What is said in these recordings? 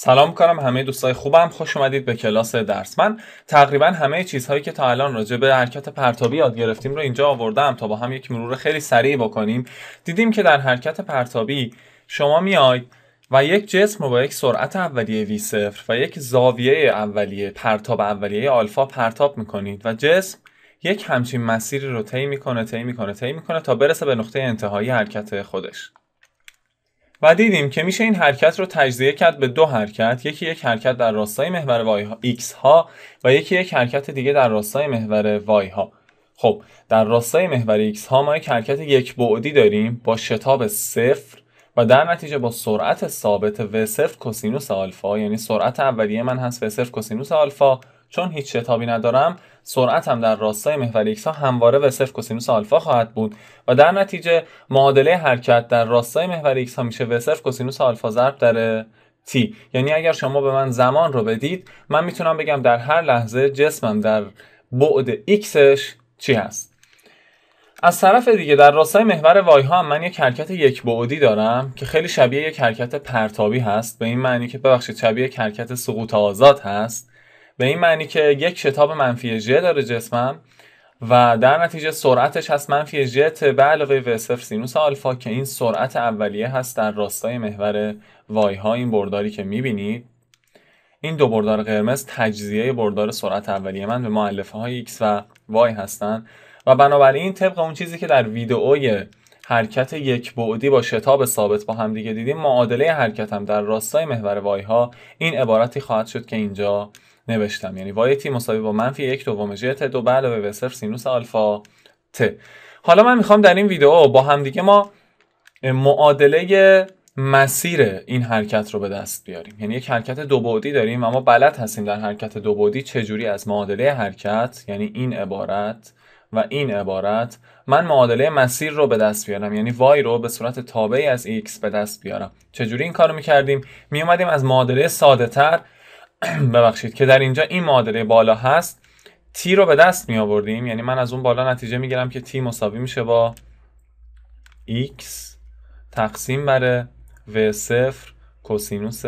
سلام کنم همه دوستای خوبم خوش اومدید به کلاس درس من تقریبا همه چیزهایی که تا الان راجع به حرکت پرتابی یاد گرفتیم رو اینجا آوردم تا با هم یک مرور خیلی سریع بکنیم دیدیم که در حرکت پرتابی شما میاید و یک جسم رو با یک سرعت اولیه وی صفر و یک زاویه اولیه پرتاب اولیه آلفا پرتاب میکنید و جسم یک همچین مسیری رو طی میکنه طی میکنه طی میکنه تا برسه به نقطه انتهایی حرکت خودش و دیدیم که میشه این حرکت رو تجزیه کرد به دو حرکت یکی یک حرکت در راستای محور ها x ها و یکی یک حرکت دیگه در راستای محور وای ها خب در راستای محور x ها ما یک حرکت یک بعدی داریم با شتاب صفر و در نتیجه با سرعت ثابت و صفر کسینوس آلفا یعنی سرعت اولیه من هست و صفر کسینوس آلفا چون هیچ شتابی ندارم سرعتم در راستای محور ایکس ها همواره به صفر کسینوس آلفا خواهد بود و در نتیجه معادله حرکت در راستای محور ایکس ها میشه به صفر کسینوس آلفا ضرب در تی یعنی اگر شما به من زمان رو بدید من میتونم بگم در هر لحظه جسمم در بعد ایکسش چی هست از طرف دیگه در راستای محور وای ها من یک حرکت یک بعدی دارم که خیلی شبیه یک حرکت پرتابی هست به این معنی که ببخشید شبیه یک حرکت سقوط آزاد هست به این معنی که یک شتاب منفی ج داره جسمم و در نتیجه سرعتش هست منفی ج به علاوه و صفر سینوس آلفا که این سرعت اولیه هست در راستای محور وای ها این برداری که میبینید این دو بردار قرمز تجزیه بردار سرعت اولیه من به معلفه های x و وای هستند و بنابراین طبق اون چیزی که در ویدئوی حرکت یک بعدی با شتاب ثابت با هم دیگه دیدیم معادله حرکت هم در راستای محور وای ها این عبارتی خواهد شد که اینجا نوشتم یعنی وای تی مساوی با منفی یک دوم دو به علاوه سینوس آلفا ت حالا من میخوام در این ویدیو با همدیگه ما معادله مسیر این حرکت رو به دست بیاریم یعنی یک حرکت دو بعدی داریم اما بلد هستیم در حرکت دو بعدی چجوری از معادله حرکت یعنی این عبارت و این عبارت من معادله مسیر رو به دست بیارم یعنی وای رو به صورت تابعی از ایکس به دست بیارم چجوری این کارو میکردیم میومدیم از معادله ساده تر ببخشید که در اینجا این معادله بالا هست تی رو به دست می آوردیم یعنی من از اون بالا نتیجه می گیرم که تی مساوی میشه با x تقسیم بر و صفر کوسینوس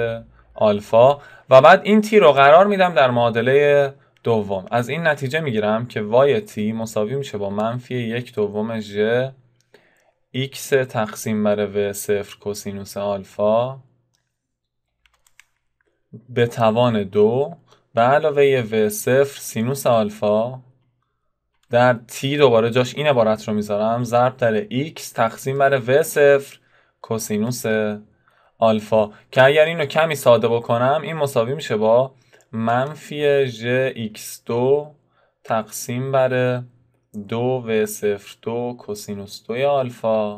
آلفا و بعد این تی رو قرار میدم در معادله دوم از این نتیجه می گیرم که وای تی مساوی میشه با منفی یک دوم ژ x تقسیم بر و صفر کوسینوس آلفا به توان دو به علاوه و صفر سینوس آلفا در تی دوباره جاش این عبارت رو میذارم ضرب در x تقسیم بر و صفر کوسینوس آلفا که اگر اینو کمی ساده بکنم این مساوی میشه با منفی ژ x2 تقسیم بر دو و صفر دو کوسینوس دوی آلفا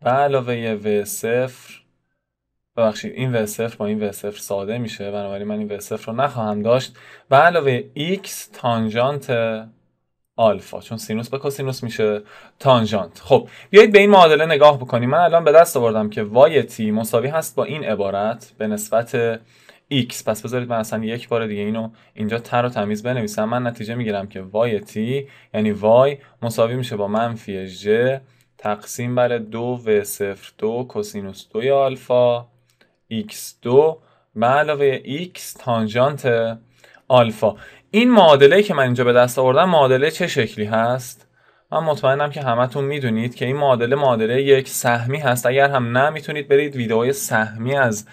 به علاوه و صفر ببخشید این و صفر با این و صفر ساده میشه بنابراین من این و صفر رو نخواهم داشت به علاوه x تانژانت آلفا چون سینوس به کوسینوس میشه تانژانت خب بیایید به این معادله نگاه بکنیم من الان به دست آوردم که وای تی مساوی هست با این عبارت به نسبت x پس بذارید من اصلا یک بار دیگه اینو اینجا تر و تمیز بنویسم من نتیجه میگیرم که وای تی یعنی وای مساوی میشه با منفی ج تقسیم بر دو و صفر دو کوسینوس دوی آلفا x2 به علاوه x تانجانت آلفا این معادله که من اینجا به دست آوردم معادله چه شکلی هست من مطمئنم که همتون میدونید که این معادله معادله یک سهمی هست اگر هم نه میتونید برید ویدئوی سهمی از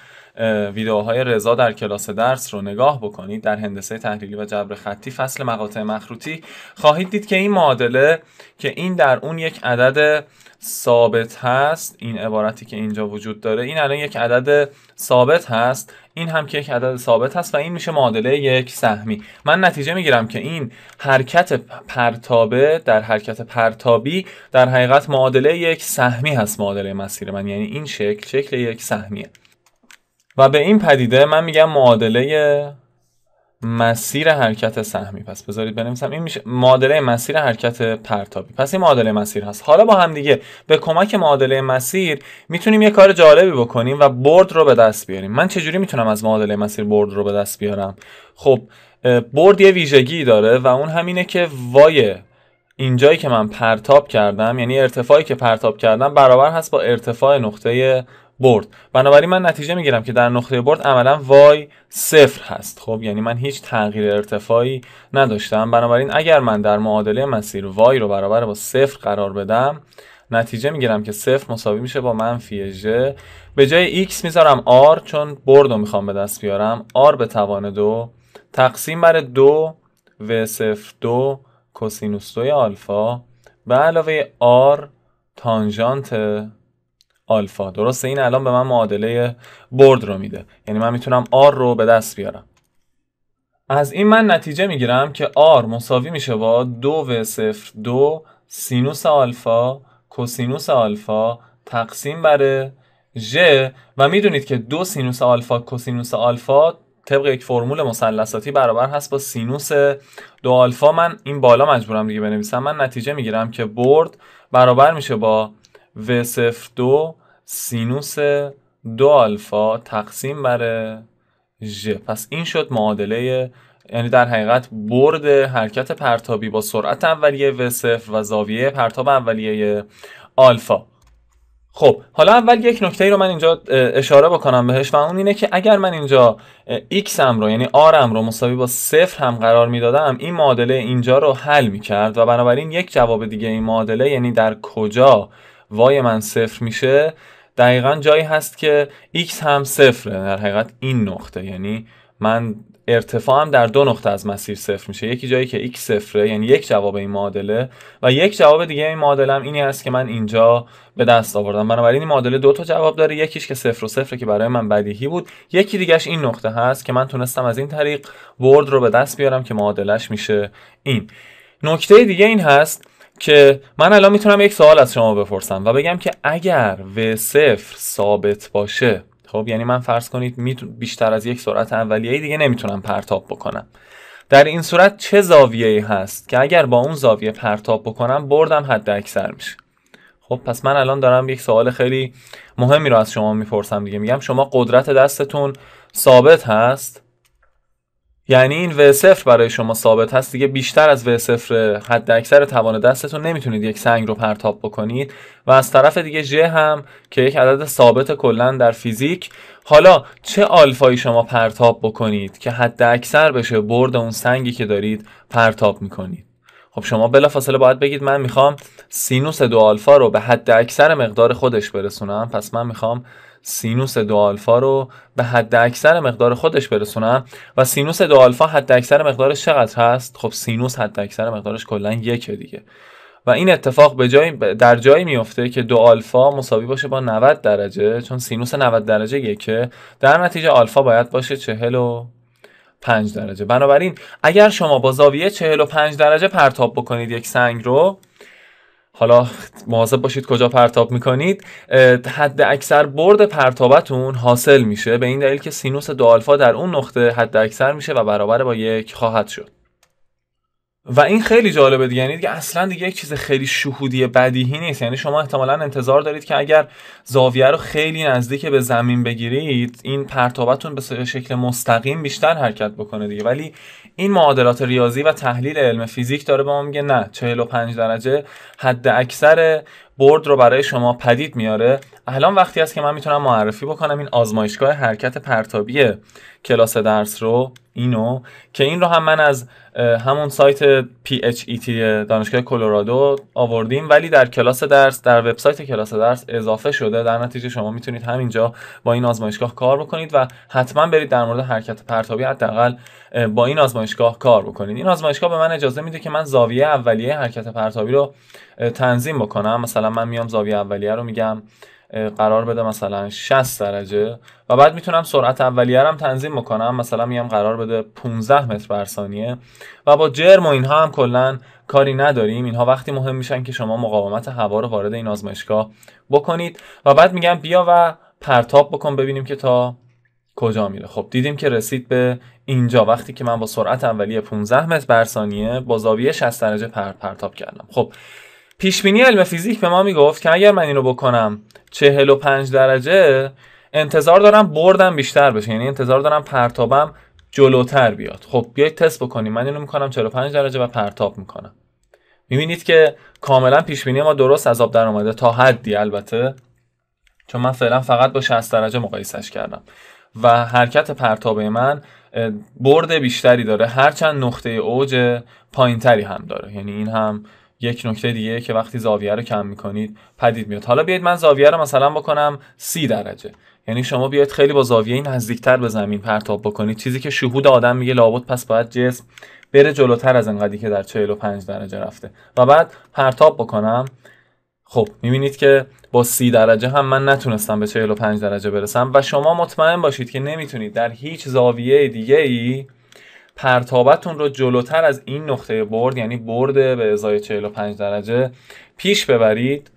ویدئوهای رضا در کلاس درس رو نگاه بکنید در هندسه تحلیلی و جبر خطی فصل مقاطع مخروطی خواهید دید که این معادله که این در اون یک عدد ثابت هست این عبارتی که اینجا وجود داره این الان یک عدد ثابت هست این هم که یک عدد ثابت هست و این میشه معادله یک سهمی من نتیجه میگیرم که این حرکت پرتابه در حرکت پرتابی در حقیقت معادله یک سهمی هست معادله مسیر من یعنی این شکل شکل یک سهمیه و به این پدیده من میگم معادله مسیر حرکت سهمی پس بذارید بنویسم این میشه معادله مسیر حرکت پرتابی پس این معادله مسیر هست حالا با هم دیگه به کمک معادله مسیر میتونیم یه کار جالبی بکنیم و برد رو به دست بیاریم من چجوری میتونم از معادله مسیر برد رو به دست بیارم خب برد یه ویژگی داره و اون همینه که وای اینجایی که من پرتاب کردم یعنی ارتفاعی که پرتاب کردم برابر هست با ارتفاع نقطه برد بنابراین من نتیجه میگیرم که در نقطه برد عملا وای صفر هست خب یعنی من هیچ تغییر ارتفاعی نداشتم بنابراین اگر من در معادله مسیر وای رو برابر با صفر قرار بدم نتیجه میگیرم که صفر مساوی میشه با منفی ج به جای ایکس میذارم آر چون برد رو میخوام به دست بیارم آر به توان دو تقسیم بر دو و صفر دو کسینوس دوی آلفا به علاوه آر تانژانت آلفا درسته این الان به من معادله برد رو میده یعنی من میتونم آر رو به دست بیارم از این من نتیجه میگیرم که آر مساوی میشه با دو و صفر دو سینوس آلفا کوسینوس آلفا تقسیم بر ژ و میدونید که دو سینوس آلفا کوسینوس آلفا طبق یک فرمول مثلثاتی برابر هست با سینوس دو آلفا من این بالا مجبورم دیگه بنویسم من نتیجه میگیرم که برد برابر میشه با و صفر دو سینوس دو آلفا تقسیم بر ژ پس این شد معادله یعنی در حقیقت برد حرکت پرتابی با سرعت اولیه و صفر و زاویه پرتاب اولیه آلفا خب حالا اول یک نکته ای رو من اینجا اشاره بکنم بهش و اون اینه که اگر من اینجا x هم رو یعنی آر هم رو مساوی با صفر هم قرار میدادم این معادله اینجا رو حل میکرد و بنابراین یک جواب دیگه این معادله یعنی در کجا وای من صفر میشه دقیقا جایی هست که x هم صفره در حقیقت این نقطه یعنی من ارتفاعم در دو نقطه از مسیر صفر میشه یکی جایی که x صفره یعنی یک جواب این معادله و یک جواب دیگه این معادله هم اینی است که من اینجا به دست آوردم بنابراین این معادله دو تا جواب داره یکیش که صفر و صفره که برای من بدیهی بود یکی دیگهش این نقطه هست که من تونستم از این طریق ورد رو به دست بیارم که معادلش میشه این نکته دیگه این هست که من الان میتونم یک سوال از شما بپرسم و بگم که اگر و صفر ثابت باشه خب یعنی من فرض کنید بیشتر از یک سرعت اولیه‌ای دیگه نمیتونم پرتاب بکنم در این صورت چه ای هست که اگر با اون زاویه پرتاب بکنم بردم حد اکثر میشه خب پس من الان دارم یک سوال خیلی مهمی رو از شما میپرسم دیگه میگم شما قدرت دستتون ثابت هست یعنی این و صفر برای شما ثابت هست دیگه بیشتر از و صفر حد اکثر توان دستتون نمیتونید یک سنگ رو پرتاب بکنید و از طرف دیگه ژ هم که یک عدد ثابت کلا در فیزیک حالا چه آلفایی شما پرتاب بکنید که حد اکثر بشه برد اون سنگی که دارید پرتاب میکنید خب شما بلافاصله باید بگید من میخوام سینوس دو آلفا رو به حد اکثر مقدار خودش برسونم پس من میخوام سینوس دو آلفا رو به حد اکثر مقدار خودش برسونم و سینوس دو آلفا حد اکثر مقدارش چقدر هست خب سینوس حد اکثر مقدارش کلا یک دیگه و این اتفاق به جای در جایی میفته که دو آلفا مساوی باشه با 90 درجه چون سینوس 90 درجه یکه در نتیجه آلفا باید باشه 40 و 5 درجه بنابراین اگر شما با زاویه 45 درجه پرتاب بکنید یک سنگ رو حالا مواظب باشید کجا پرتاب میکنید حد اکثر برد پرتابتون حاصل میشه به این دلیل که سینوس دو در اون نقطه حد اکثر میشه و برابر با یک خواهد شد و این خیلی جالبه دیگه یعنی دیگه اصلا دیگه یک چیز خیلی شهودی بدیهی نیست یعنی شما احتمالا انتظار دارید که اگر زاویه رو خیلی نزدیک به زمین بگیرید این پرتابتون به شکل مستقیم بیشتر حرکت بکنه دیگه ولی این معادلات ریاضی و تحلیل علم فیزیک داره به ما میگه نه 45 درجه حد اکثر برد رو برای شما پدید میاره الان وقتی است که من میتونم معرفی بکنم این آزمایشگاه حرکت پرتابی کلاس درس رو اینو که این رو هم من از همون سایت PHET دانشگاه کلرادو آوردیم ولی در کلاس درس در وبسایت کلاس درس اضافه شده در نتیجه شما میتونید همینجا با این آزمایشگاه کار بکنید و حتما برید در مورد حرکت پرتابی حداقل با این آزمایشگاه کار بکنید این آزمایشگاه به من اجازه میده که من زاویه اولیه حرکت پرتابی رو تنظیم بکنم مثلا من میام زاویه اولیه رو میگم قرار بده مثلا 60 درجه و بعد میتونم سرعت اولیه رو تنظیم بکنم مثلا میام قرار بده 15 متر بر ثانیه و با جرم و اینها هم کلا کاری نداریم اینها وقتی مهم میشن که شما مقاومت هوا رو وارد این آزمایشگاه بکنید و بعد میگم بیا و پرتاب بکن ببینیم که تا کجا میره خب دیدیم که رسید به اینجا وقتی که من با سرعت اولیه 15 متر بر ثانیه با زاویه 60 درجه پرتاب کردم خب پیشبینی علم فیزیک به ما میگفت که اگر من اینو بکنم 45 درجه انتظار دارم بردم بیشتر بشه یعنی انتظار دارم پرتابم جلوتر بیاد خب بیایید تست بکنیم من اینو میکنم 45 درجه و پرتاب میکنم میبینید که کاملا پیشبینی ما درست از آب در اومده تا حدی البته چون من فعلا فقط با 60 درجه مقایسش کردم و حرکت پرتاب من برد بیشتری داره هرچند نقطه اوج پایینتری هم داره یعنی این هم یک نکته دیگه که وقتی زاویه رو کم میکنید پدید میاد حالا بیاید من زاویه رو مثلا بکنم سی درجه یعنی شما بیاید خیلی با زاویه نزدیکتر به زمین پرتاب بکنید چیزی که شهود آدم میگه لابد پس باید جسم بره جلوتر از انقدری که در 45 درجه رفته و بعد پرتاب بکنم خب میبینید که با 30 درجه هم من نتونستم به 45 درجه برسم و شما مطمئن باشید که نمیتونید در هیچ زاویه دیگه ای پرتابتون رو جلوتر از این نقطه برد یعنی برد به ازای 45 درجه پیش ببرید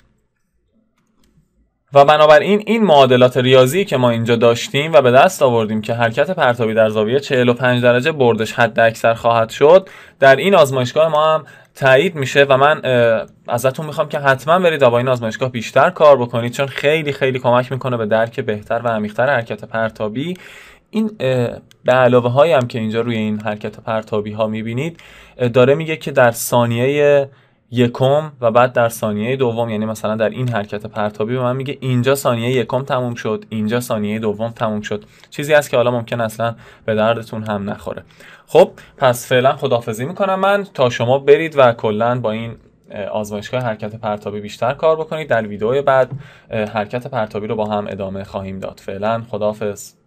و بنابراین این معادلات ریاضی که ما اینجا داشتیم و به دست آوردیم که حرکت پرتابی در زاویه 45 درجه بردش حد اکثر خواهد شد در این آزمایشگاه ما هم تایید میشه و من ازتون میخوام که حتما برید و با این آزمایشگاه بیشتر کار بکنید چون خیلی خیلی کمک میکنه به درک بهتر و عمیقتر حرکت پرتابی این به علاوه هایی هم که اینجا روی این حرکت پرتابی ها میبینید داره میگه که در ثانیه یکم و بعد در ثانیه دوم یعنی مثلا در این حرکت پرتابی به من میگه اینجا ثانیه یکم تموم شد اینجا ثانیه دوم تموم شد چیزی هست که حالا ممکن اصلا به دردتون هم نخوره خب پس فعلا خدافزی میکنم من تا شما برید و کلا با این آزمایشگاه حرکت پرتابی بیشتر کار بکنید در ویدیو بعد حرکت پرتابی رو با هم ادامه خواهیم داد فعلا خدافز